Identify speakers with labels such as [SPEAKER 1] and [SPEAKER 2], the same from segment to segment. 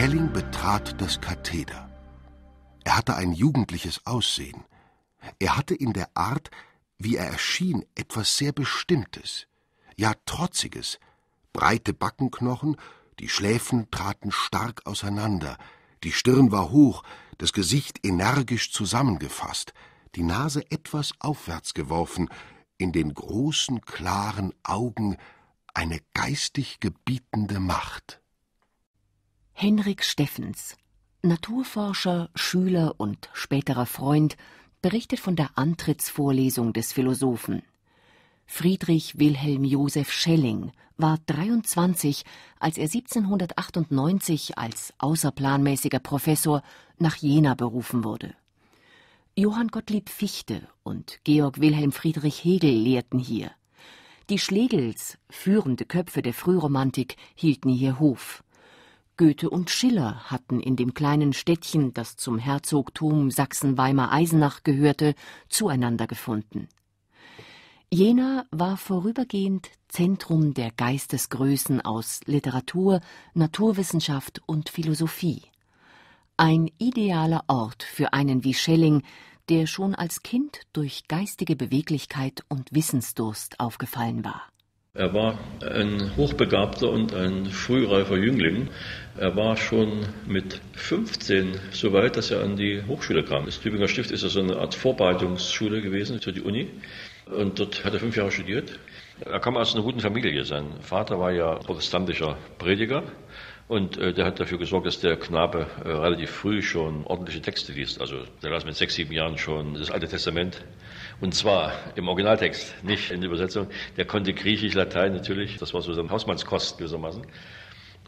[SPEAKER 1] Schelling betrat das Katheder. Er hatte ein jugendliches Aussehen. Er hatte in der Art, wie er erschien, etwas sehr Bestimmtes, ja Trotziges. Breite Backenknochen, die Schläfen traten stark auseinander, die Stirn war hoch, das Gesicht energisch zusammengefasst, die Nase etwas aufwärts geworfen, in den großen, klaren
[SPEAKER 2] Augen eine geistig gebietende Macht. Henrik Steffens, Naturforscher, Schüler und späterer Freund, berichtet von der Antrittsvorlesung des Philosophen. Friedrich Wilhelm Josef Schelling war 23, als er 1798 als außerplanmäßiger Professor nach Jena berufen wurde. Johann Gottlieb Fichte und Georg Wilhelm Friedrich Hegel lehrten hier. Die Schlegels, führende Köpfe der Frühromantik, hielten hier Hof. Goethe und Schiller hatten in dem kleinen Städtchen, das zum Herzogtum Sachsen-Weimar-Eisenach gehörte, zueinander gefunden. Jena war vorübergehend Zentrum der Geistesgrößen aus Literatur, Naturwissenschaft und Philosophie. Ein idealer Ort für einen wie Schelling, der schon als Kind durch geistige Beweglichkeit und Wissensdurst aufgefallen war.
[SPEAKER 3] Er war ein hochbegabter und ein frühreifer Jüngling. Er war schon mit 15 so weit, dass er an die Hochschule kam. Das Tübinger Stift ist ja so eine Art Vorbereitungsschule gewesen für die Uni. Und dort hat er fünf Jahre studiert. Er kam aus einer guten Familie. Sein Vater war ja protestantischer Prediger und äh, der hat dafür gesorgt, dass der Knabe äh, relativ früh schon ordentliche Texte liest. Also der las mit sechs, sieben Jahren schon das Alte Testament. Und zwar im Originaltext, nicht in der Übersetzung. Der konnte Griechisch, Latein natürlich. Das war so sein Hausmannskost gewissermaßen.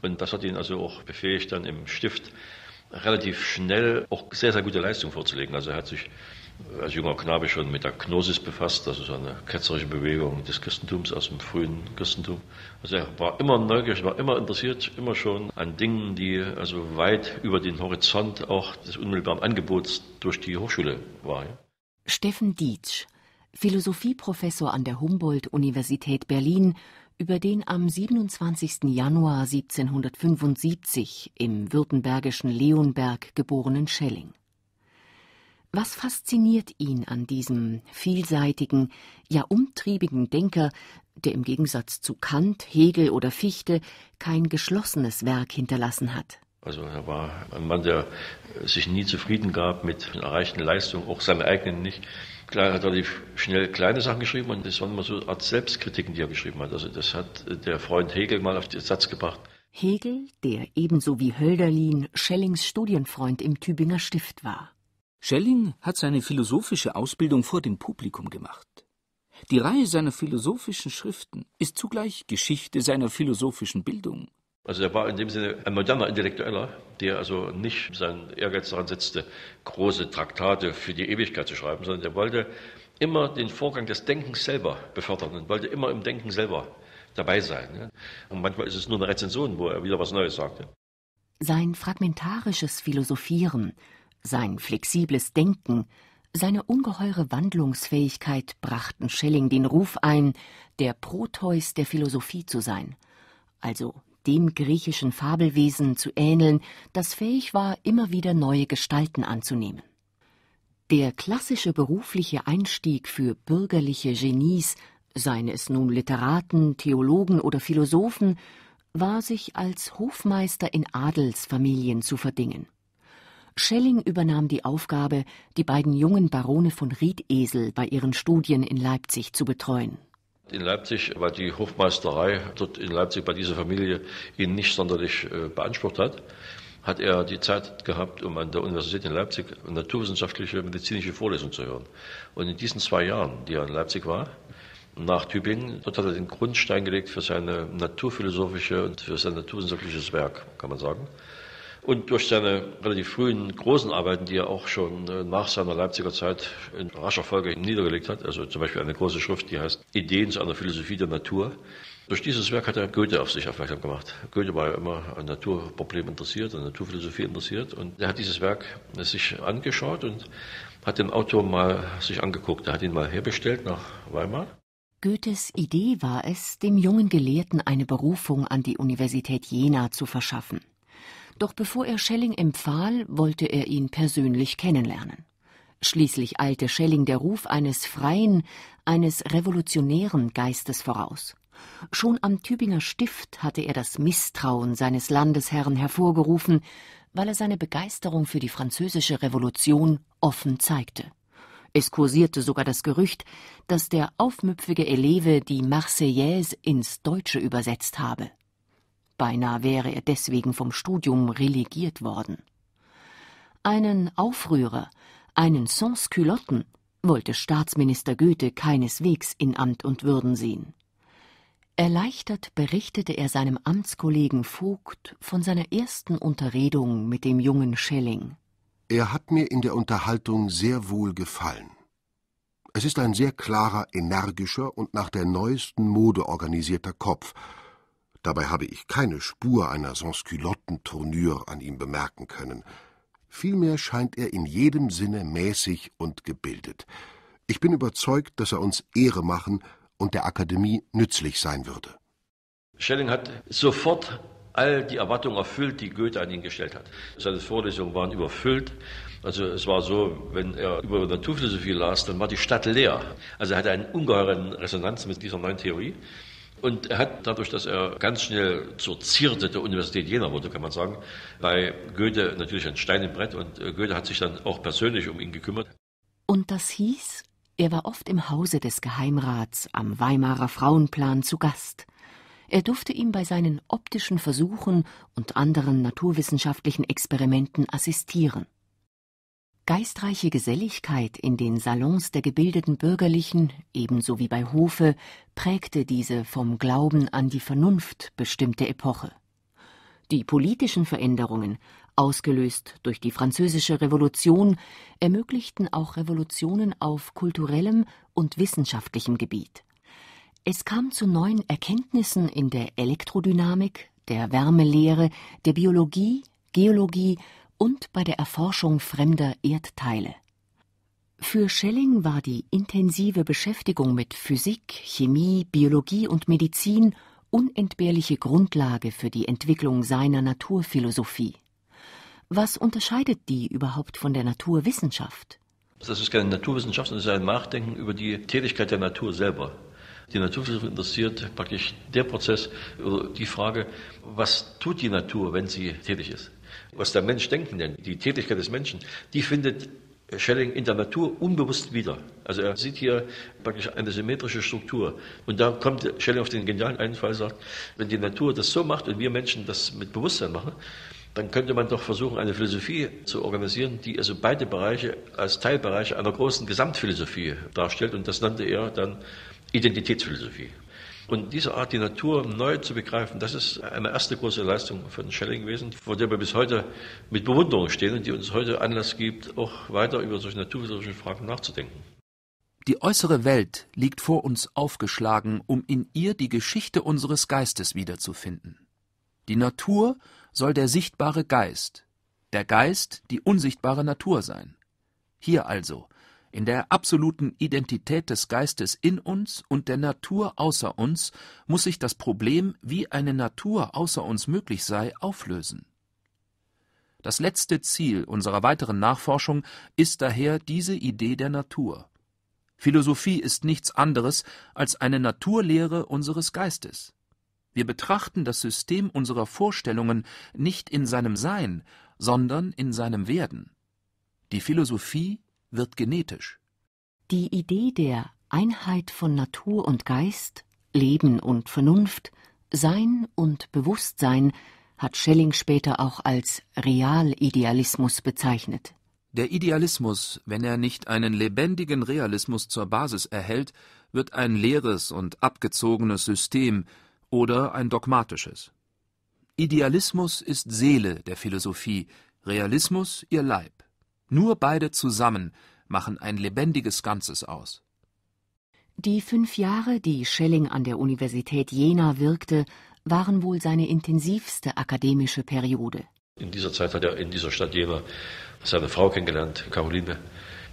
[SPEAKER 3] Und das hat ihn also auch befähigt, dann im Stift relativ schnell auch sehr, sehr gute Leistung vorzulegen. Also er hat sich als junger Knabe schon mit der Gnosis befasst. Das also ist eine ketzerische Bewegung des Christentums aus dem frühen Christentum. Also er war immer neugierig, war immer interessiert, immer schon an Dingen, die also weit über den Horizont auch des unmittelbaren Angebots durch die Hochschule waren.
[SPEAKER 2] Steffen Dietzsch, Philosophieprofessor an der Humboldt-Universität Berlin, über den am 27. Januar 1775 im württembergischen Leonberg geborenen Schelling. Was fasziniert ihn an diesem vielseitigen, ja umtriebigen Denker, der im Gegensatz zu Kant, Hegel oder Fichte kein geschlossenes Werk hinterlassen hat?
[SPEAKER 3] Also er war ein Mann, der sich nie zufrieden gab mit erreichten Leistungen, auch seine eigenen nicht. Klar hat er relativ schnell kleine Sachen geschrieben und das waren immer so eine Art Selbstkritiken, die er geschrieben hat. Also das hat der Freund Hegel mal auf den Satz gebracht.
[SPEAKER 2] Hegel, der ebenso wie Hölderlin Schellings Studienfreund im Tübinger Stift war. Schelling hat seine
[SPEAKER 1] philosophische Ausbildung vor dem Publikum gemacht. Die Reihe seiner philosophischen Schriften ist zugleich Geschichte seiner philosophischen Bildung.
[SPEAKER 3] Also er war in dem Sinne ein moderner Intellektueller, der also nicht seinen Ehrgeiz daran setzte, große Traktate für die Ewigkeit zu schreiben, sondern er wollte immer den Vorgang des Denkens selber befördern und wollte immer im Denken selber dabei sein. Und manchmal ist es nur eine Rezension, wo er wieder was Neues sagte.
[SPEAKER 2] Sein fragmentarisches Philosophieren sein flexibles Denken, seine ungeheure Wandlungsfähigkeit brachten Schelling den Ruf ein, der Proteus der Philosophie zu sein, also dem griechischen Fabelwesen zu ähneln, das fähig war, immer wieder neue Gestalten anzunehmen. Der klassische berufliche Einstieg für bürgerliche Genies, seien es nun Literaten, Theologen oder Philosophen, war sich als Hofmeister in Adelsfamilien zu verdingen. Schelling übernahm die Aufgabe, die beiden jungen Barone von Riedesel bei ihren Studien in Leipzig zu betreuen.
[SPEAKER 3] In Leipzig, weil die Hofmeisterei dort in Leipzig bei dieser Familie ihn nicht sonderlich äh, beansprucht hat, hat er die Zeit gehabt, um an der Universität in Leipzig naturwissenschaftliche, medizinische Vorlesungen zu hören. Und in diesen zwei Jahren, die er in Leipzig war, nach Tübingen. Dort hat er den Grundstein gelegt für seine naturphilosophische und für sein naturwissenschaftliches Werk, kann man sagen. Und durch seine relativ frühen großen Arbeiten, die er auch schon äh, nach seiner Leipziger Zeit in rascher Folge niedergelegt hat, also zum Beispiel eine große Schrift, die heißt Ideen zu einer Philosophie der Natur. Durch dieses Werk hat er Goethe auf sich aufmerksam gemacht. Goethe war ja immer an Naturproblemen interessiert, an Naturphilosophie interessiert und er hat dieses Werk äh, sich angeschaut und hat den Autor mal sich angeguckt. Er hat ihn mal herbestellt nach Weimar
[SPEAKER 2] Goethes Idee war es, dem jungen Gelehrten eine Berufung an die Universität Jena zu verschaffen. Doch bevor er Schelling empfahl, wollte er ihn persönlich kennenlernen. Schließlich eilte Schelling der Ruf eines freien, eines revolutionären Geistes voraus. Schon am Tübinger Stift hatte er das Misstrauen seines Landesherrn hervorgerufen, weil er seine Begeisterung für die französische Revolution offen zeigte. Es kursierte sogar das Gerücht, dass der aufmüpfige Eleve die Marseillaise ins Deutsche übersetzt habe. Beinahe wäre er deswegen vom Studium relegiert worden. Einen Aufrührer, einen Sans-Culotten wollte Staatsminister Goethe keineswegs in Amt und Würden sehen. Erleichtert berichtete er seinem Amtskollegen Vogt von seiner ersten Unterredung mit dem jungen Schelling.
[SPEAKER 1] Er hat mir in der Unterhaltung sehr wohl gefallen. Es ist ein sehr klarer, energischer und nach der neuesten Mode organisierter Kopf, Dabei habe ich keine Spur einer Sansculotten-Tournure an ihm bemerken können. Vielmehr scheint er in jedem Sinne mäßig und gebildet. Ich bin überzeugt, dass er uns Ehre machen und der Akademie nützlich sein würde.
[SPEAKER 3] Schelling hat sofort all die Erwartungen erfüllt, die Goethe an ihn gestellt hat. Seine Vorlesungen waren überfüllt. Also es war so, wenn er über Naturphilosophie las, dann war die Stadt leer. Also er hatte eine ungeheure Resonanz mit dieser neuen Theorie. Und er hat dadurch, dass er ganz schnell zur Zierde der Universität Jena wurde, kann man sagen, bei Goethe natürlich ein Stein im Brett und äh, Goethe hat sich dann auch persönlich um ihn gekümmert.
[SPEAKER 2] Und das hieß, er war oft im Hause des Geheimrats am Weimarer Frauenplan zu Gast. Er durfte ihm bei seinen optischen Versuchen und anderen naturwissenschaftlichen Experimenten assistieren. Geistreiche Geselligkeit in den Salons der gebildeten Bürgerlichen, ebenso wie bei Hofe, prägte diese vom Glauben an die Vernunft bestimmte Epoche. Die politischen Veränderungen, ausgelöst durch die Französische Revolution, ermöglichten auch Revolutionen auf kulturellem und wissenschaftlichem Gebiet. Es kam zu neuen Erkenntnissen in der Elektrodynamik, der Wärmelehre, der Biologie, Geologie und bei der Erforschung fremder Erdteile. Für Schelling war die intensive Beschäftigung mit Physik, Chemie, Biologie und Medizin unentbehrliche Grundlage für die Entwicklung seiner Naturphilosophie. Was unterscheidet die überhaupt von der Naturwissenschaft?
[SPEAKER 3] Das ist keine Naturwissenschaft, sondern es ist ein Nachdenken über die Tätigkeit der Natur selber. Die Naturwissenschaft interessiert praktisch der Prozess oder die Frage, was tut die Natur, wenn sie tätig ist was der Mensch denken nennt, die Tätigkeit des Menschen, die findet Schelling in der Natur unbewusst wieder. Also er sieht hier praktisch eine symmetrische Struktur. Und da kommt Schelling auf den genialen Einfall, sagt, wenn die Natur das so macht und wir Menschen das mit Bewusstsein machen, dann könnte man doch versuchen, eine Philosophie zu organisieren, die also beide Bereiche als Teilbereiche einer großen Gesamtphilosophie darstellt. Und das nannte er dann Identitätsphilosophie. Und diese Art, die Natur neu zu begreifen, das ist eine erste große Leistung von Schelling gewesen, vor der wir bis heute mit Bewunderung stehen und die uns heute Anlass gibt, auch weiter über solche naturwissenschaftlichen Fragen nachzudenken.
[SPEAKER 1] Die äußere Welt liegt vor uns aufgeschlagen, um in ihr die Geschichte unseres Geistes wiederzufinden. Die Natur soll der sichtbare Geist, der Geist die unsichtbare Natur sein. Hier also in der absoluten Identität des Geistes in uns und der Natur außer uns muss sich das Problem, wie eine Natur außer uns möglich sei, auflösen. Das letzte Ziel unserer weiteren Nachforschung ist daher diese Idee der Natur. Philosophie ist nichts anderes als eine Naturlehre unseres Geistes. Wir betrachten das System unserer Vorstellungen nicht in seinem Sein, sondern in seinem Werden. Die Philosophie wird genetisch.
[SPEAKER 2] Die Idee der Einheit von Natur und Geist, Leben und Vernunft, Sein und Bewusstsein hat Schelling später auch als Realidealismus bezeichnet.
[SPEAKER 1] Der Idealismus, wenn er nicht einen lebendigen Realismus zur Basis erhält, wird ein leeres und abgezogenes System oder ein dogmatisches. Idealismus ist Seele der Philosophie, Realismus ihr Leib. Nur beide zusammen machen ein lebendiges Ganzes aus.
[SPEAKER 2] Die fünf Jahre, die Schelling an der Universität Jena wirkte, waren wohl seine intensivste akademische Periode.
[SPEAKER 1] In dieser
[SPEAKER 3] Zeit hat er in dieser Stadt Jena seine Frau kennengelernt, Caroline,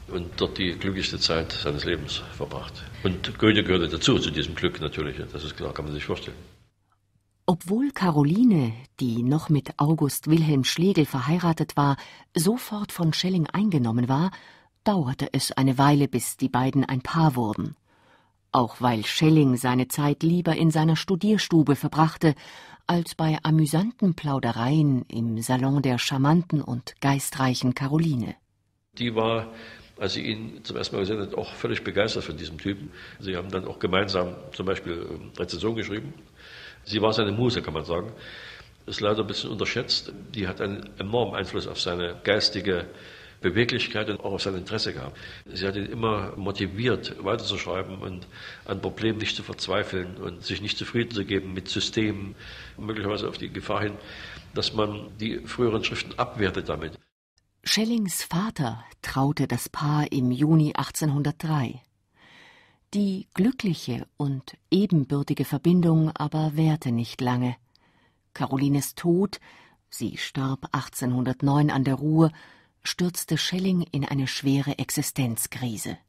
[SPEAKER 3] und dort die glücklichste Zeit seines Lebens verbracht. Und Goethe gehörte dazu, zu diesem Glück natürlich, das ist klar, kann man sich vorstellen.
[SPEAKER 2] Obwohl Caroline, die noch mit August Wilhelm Schlegel verheiratet war, sofort von Schelling eingenommen war, dauerte es eine Weile, bis die beiden ein Paar wurden. Auch weil Schelling seine Zeit lieber in seiner Studierstube verbrachte, als bei amüsanten Plaudereien im Salon der charmanten und geistreichen Caroline.
[SPEAKER 3] Die war als sie ihn zum ersten Mal gesehen hat, auch völlig begeistert von diesem Typen. Sie haben dann auch gemeinsam zum Beispiel ähm, Rezension geschrieben. Sie war seine Muse, kann man sagen. Ist leider ein bisschen unterschätzt. Die hat einen enormen Einfluss auf seine geistige Beweglichkeit und auch auf sein Interesse gehabt. Sie hat ihn immer motiviert, weiterzuschreiben und an Problemen nicht zu verzweifeln und sich nicht zufrieden zu geben mit Systemen, möglicherweise auf die Gefahr hin, dass man die früheren Schriften abwertet damit.
[SPEAKER 2] Schellings Vater traute das Paar im Juni 1803. Die glückliche und ebenbürtige Verbindung aber währte nicht lange. Carolines Tod, sie starb 1809 an der Ruhr, stürzte Schelling in eine schwere Existenzkrise.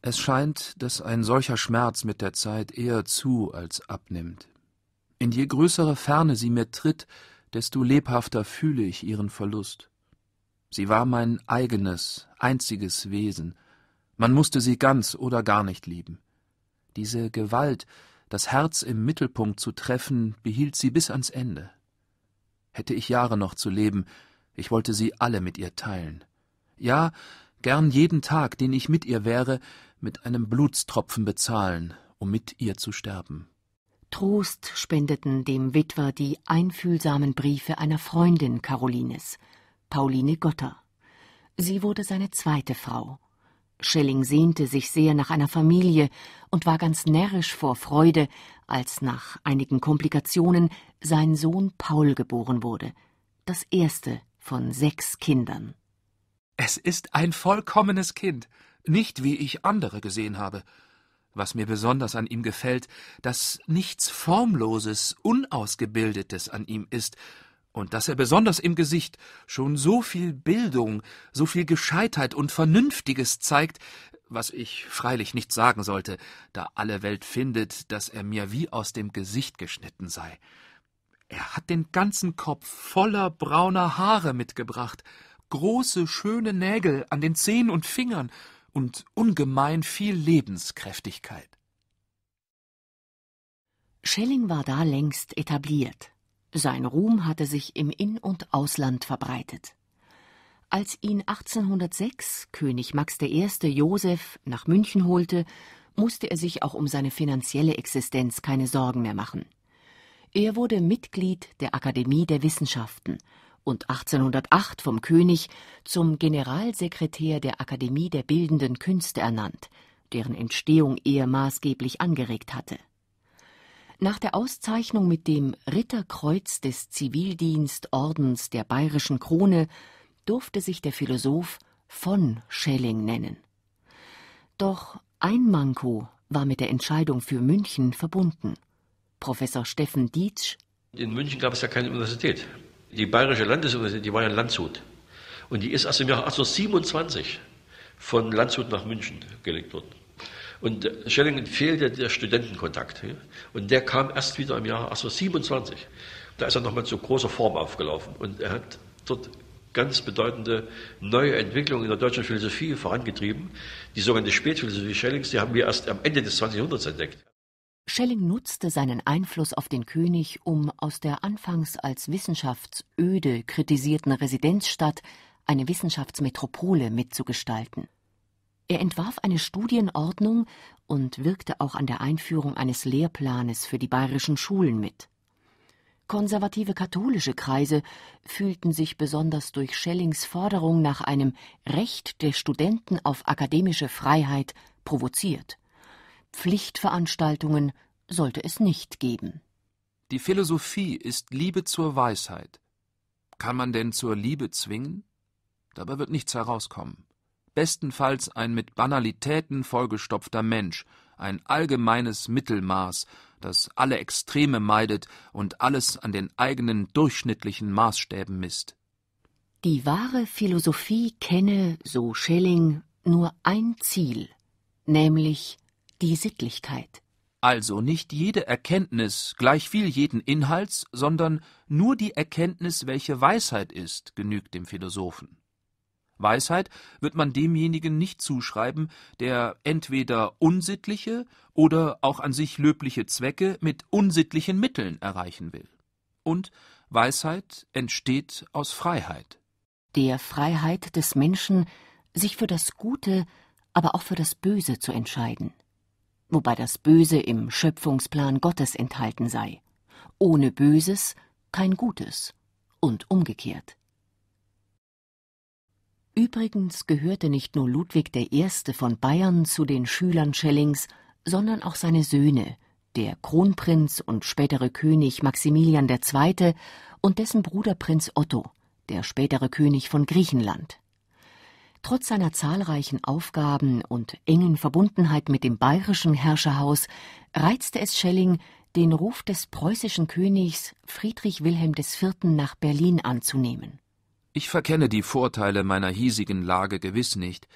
[SPEAKER 1] Es scheint, dass ein solcher Schmerz mit der Zeit eher zu als abnimmt. In je größere Ferne sie mir tritt, desto lebhafter fühle ich ihren Verlust. Sie war mein eigenes, einziges Wesen. Man musste sie ganz oder gar nicht lieben. Diese Gewalt, das Herz im Mittelpunkt zu treffen, behielt sie bis ans Ende. Hätte ich Jahre noch zu leben, ich wollte sie alle mit ihr teilen. Ja, gern jeden Tag, den ich mit ihr wäre, mit einem Blutstropfen bezahlen, um mit ihr zu sterben.
[SPEAKER 2] Trost spendeten dem Witwer die einfühlsamen Briefe einer Freundin Carolines, Pauline Gotter. Sie wurde seine zweite Frau. Schelling sehnte sich sehr nach einer Familie und war ganz närrisch vor Freude, als nach einigen Komplikationen sein Sohn Paul geboren wurde, das erste von sechs Kindern.
[SPEAKER 1] Es ist ein vollkommenes Kind, nicht wie ich andere gesehen habe. Was mir besonders an ihm gefällt, dass nichts Formloses, Unausgebildetes an ihm ist, und dass er besonders im Gesicht schon so viel Bildung, so viel Gescheitheit und Vernünftiges zeigt, was ich freilich nicht sagen sollte, da alle Welt findet, dass er mir wie aus dem Gesicht geschnitten sei. Er hat den ganzen Kopf voller brauner Haare mitgebracht, große, schöne Nägel an den Zehen und Fingern und ungemein
[SPEAKER 2] viel Lebenskräftigkeit. Schelling war da längst etabliert. Sein Ruhm hatte sich im In- und Ausland verbreitet. Als ihn 1806 König Max I. Joseph nach München holte, musste er sich auch um seine finanzielle Existenz keine Sorgen mehr machen. Er wurde Mitglied der Akademie der Wissenschaften und 1808 vom König zum Generalsekretär der Akademie der Bildenden Künste ernannt, deren Entstehung er maßgeblich angeregt hatte nach der Auszeichnung mit dem Ritterkreuz des Zivildienstordens der Bayerischen Krone durfte sich der Philosoph von Schelling nennen. Doch ein Manko war mit der Entscheidung für München verbunden. Professor Steffen Dietzsch.
[SPEAKER 3] In München gab es ja keine Universität. Die Bayerische Landesuniversität, die war ja in Landshut. Und die ist erst im Jahr 1827 von Landshut nach München gelegt worden. Und äh, Schelling fehlte der Studentenkontakt. Und der kam erst wieder im Jahr also Da ist er nochmal zu großer Form aufgelaufen. Und er hat dort ganz bedeutende neue Entwicklungen in der deutschen Philosophie vorangetrieben. Die sogenannte Spätphilosophie Schellings, die haben wir erst am Ende des 20. Jahrhunderts entdeckt.
[SPEAKER 2] Schelling nutzte seinen Einfluss auf den König, um aus der anfangs als wissenschaftsöde kritisierten Residenzstadt eine Wissenschaftsmetropole mitzugestalten. Er entwarf eine Studienordnung und wirkte auch an der Einführung eines Lehrplanes für die bayerischen Schulen mit. Konservative katholische Kreise fühlten sich besonders durch Schellings Forderung nach einem Recht der Studenten auf akademische Freiheit provoziert. Pflichtveranstaltungen sollte es nicht geben.
[SPEAKER 1] Die Philosophie ist Liebe zur Weisheit. Kann man denn zur Liebe zwingen? Dabei wird nichts herauskommen bestenfalls ein mit Banalitäten vollgestopfter Mensch, ein allgemeines Mittelmaß, das alle Extreme meidet und alles an den eigenen durchschnittlichen Maßstäben misst.
[SPEAKER 2] Die wahre Philosophie kenne, so Schelling, nur ein Ziel, nämlich die Sittlichkeit.
[SPEAKER 1] Also nicht jede Erkenntnis, gleichviel jeden Inhalts, sondern nur die Erkenntnis, welche Weisheit ist, genügt dem Philosophen. Weisheit wird man demjenigen nicht zuschreiben, der entweder unsittliche oder auch an sich löbliche Zwecke mit unsittlichen Mitteln erreichen will. Und Weisheit entsteht aus Freiheit.
[SPEAKER 2] Der Freiheit des Menschen, sich für das Gute, aber auch für das Böse zu entscheiden. Wobei das Böse im Schöpfungsplan Gottes enthalten sei. Ohne Böses kein Gutes und umgekehrt. Übrigens gehörte nicht nur Ludwig I. von Bayern zu den Schülern Schellings, sondern auch seine Söhne, der Kronprinz und spätere König Maximilian II. und dessen Bruder Prinz Otto, der spätere König von Griechenland. Trotz seiner zahlreichen Aufgaben und engen Verbundenheit mit dem bayerischen Herrscherhaus reizte es Schelling, den Ruf des preußischen Königs Friedrich Wilhelm IV. nach Berlin anzunehmen. Ich
[SPEAKER 1] verkenne die Vorteile meiner hiesigen Lage gewiss nicht,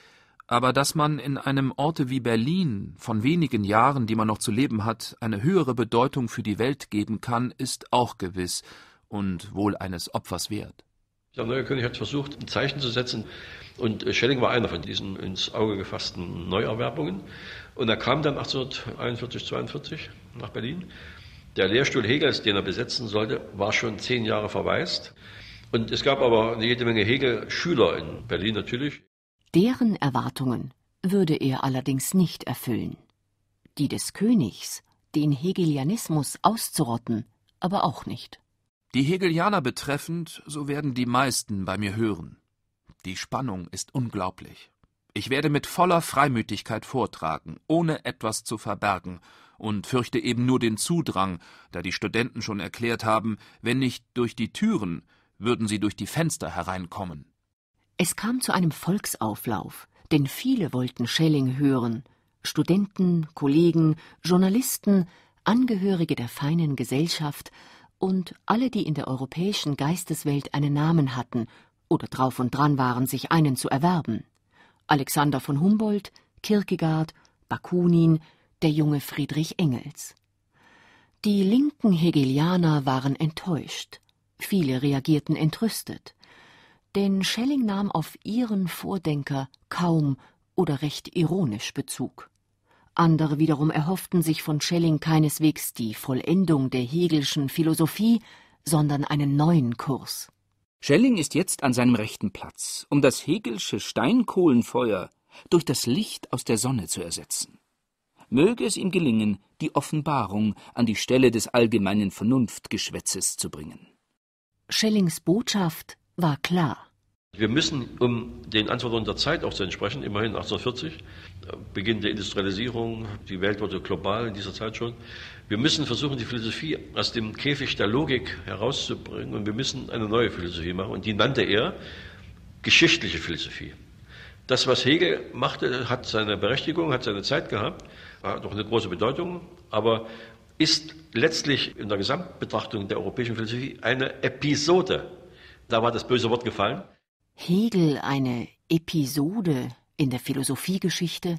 [SPEAKER 1] aber dass man in einem Orte wie Berlin von wenigen Jahren, die man noch zu leben hat, eine höhere Bedeutung für die Welt geben kann, ist auch gewiss und wohl eines Opfers wert.
[SPEAKER 3] Der neue König hat versucht, ein Zeichen zu setzen und äh, Schelling war einer von diesen ins Auge gefassten Neuerwerbungen. Und er kam dann 1841, 42 nach Berlin. Der Lehrstuhl Hegels, den er besetzen sollte, war schon zehn Jahre verwaist. Und es gab aber jede Menge Hegel-Schüler in Berlin natürlich.
[SPEAKER 2] Deren Erwartungen würde er allerdings nicht erfüllen. Die des Königs, den Hegelianismus auszurotten, aber auch nicht.
[SPEAKER 1] Die Hegelianer betreffend, so werden die meisten bei mir hören. Die Spannung ist unglaublich. Ich werde mit voller Freimütigkeit vortragen, ohne etwas zu verbergen, und fürchte eben nur den Zudrang, da die Studenten schon erklärt haben, wenn nicht durch die Türen, würden sie durch die Fenster hereinkommen.
[SPEAKER 2] Es kam zu einem Volksauflauf, denn viele wollten Schelling hören Studenten, Kollegen, Journalisten, Angehörige der feinen Gesellschaft und alle, die in der europäischen Geisteswelt einen Namen hatten oder drauf und dran waren, sich einen zu erwerben. Alexander von Humboldt, Kierkegaard, Bakunin, der junge Friedrich Engels. Die linken Hegelianer waren enttäuscht. Viele reagierten entrüstet. Denn Schelling nahm auf ihren Vordenker kaum oder recht ironisch Bezug. Andere wiederum erhofften sich von Schelling keineswegs die Vollendung der Hegelschen Philosophie, sondern einen neuen Kurs.
[SPEAKER 1] Schelling ist jetzt an seinem rechten Platz, um das Hegelsche Steinkohlenfeuer durch das Licht aus der Sonne zu ersetzen. Möge es ihm gelingen, die Offenbarung an die Stelle des allgemeinen Vernunftgeschwätzes zu bringen.
[SPEAKER 2] Schellings Botschaft war klar.
[SPEAKER 3] Wir müssen, um den Anforderungen der Zeit auch zu entsprechen, immerhin 1840, Beginn der Industrialisierung, die Welt wurde global in dieser Zeit schon, wir müssen versuchen, die Philosophie aus dem Käfig der Logik herauszubringen und wir müssen eine neue Philosophie machen. Und die nannte er geschichtliche Philosophie. Das, was Hegel machte, hat seine Berechtigung, hat seine Zeit gehabt, hat auch eine große Bedeutung, aber ist letztlich in der Gesamtbetrachtung der europäischen Philosophie eine Episode. Da war das böse Wort gefallen.
[SPEAKER 2] Hegel eine Episode in der Philosophiegeschichte,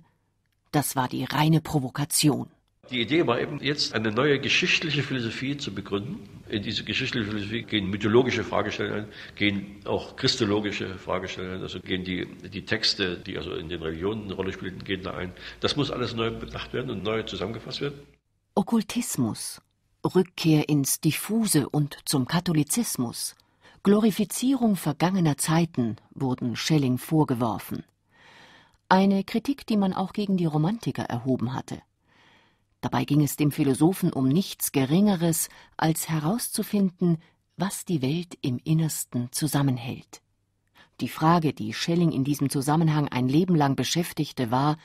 [SPEAKER 2] das war die reine Provokation.
[SPEAKER 3] Die Idee war eben jetzt eine neue geschichtliche Philosophie zu begründen. In diese geschichtliche Philosophie gehen mythologische Fragestellungen ein, gehen auch christologische Fragestellungen, also gehen die, die Texte, die also in den Religionen eine Rolle spielten, gehen da ein. Das muss alles neu bedacht werden und neu zusammengefasst werden.
[SPEAKER 2] Okkultismus, Rückkehr ins Diffuse und zum Katholizismus, Glorifizierung vergangener Zeiten wurden Schelling vorgeworfen. Eine Kritik, die man auch gegen die Romantiker erhoben hatte. Dabei ging es dem Philosophen um nichts Geringeres, als herauszufinden, was die Welt im Innersten zusammenhält. Die Frage, die Schelling in diesem Zusammenhang ein Leben lang beschäftigte, war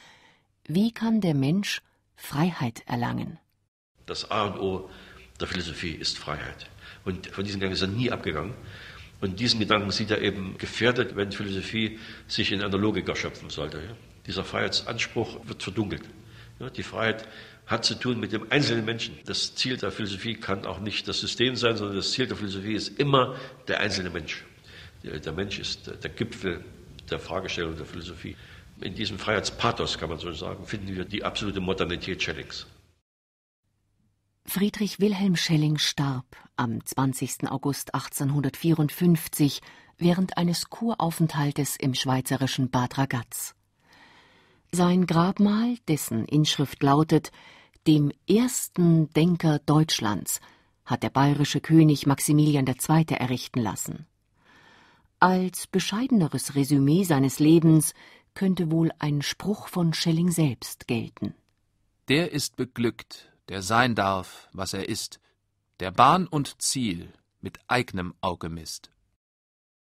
[SPEAKER 2] Wie kann der Mensch Freiheit erlangen?
[SPEAKER 3] das A und O der Philosophie ist Freiheit. Und von diesem Gedanken ist er nie abgegangen. Und diesen Gedanken sieht er eben gefährdet, wenn Philosophie sich in einer Logik erschöpfen sollte. Dieser Freiheitsanspruch wird verdunkelt. Die Freiheit hat zu tun mit dem einzelnen Menschen. Das Ziel der Philosophie kann auch nicht das System sein, sondern das Ziel der Philosophie ist immer der einzelne Mensch. Der Mensch ist der Gipfel der Fragestellung der Philosophie. In diesem Freiheitspathos, kann man so sagen, finden wir die absolute Modernität Schellings.
[SPEAKER 2] Friedrich Wilhelm Schelling starb am 20. August 1854 während eines Kuraufenthaltes im schweizerischen Bad Ragaz. Sein Grabmal, dessen Inschrift lautet Dem ersten Denker Deutschlands, hat der bayerische König Maximilian II. errichten lassen. Als bescheideneres Resümee seines Lebens könnte wohl ein Spruch von Schelling selbst gelten.
[SPEAKER 1] Der ist beglückt, der sein darf, was er ist, der Bahn und Ziel mit eignem Auge misst.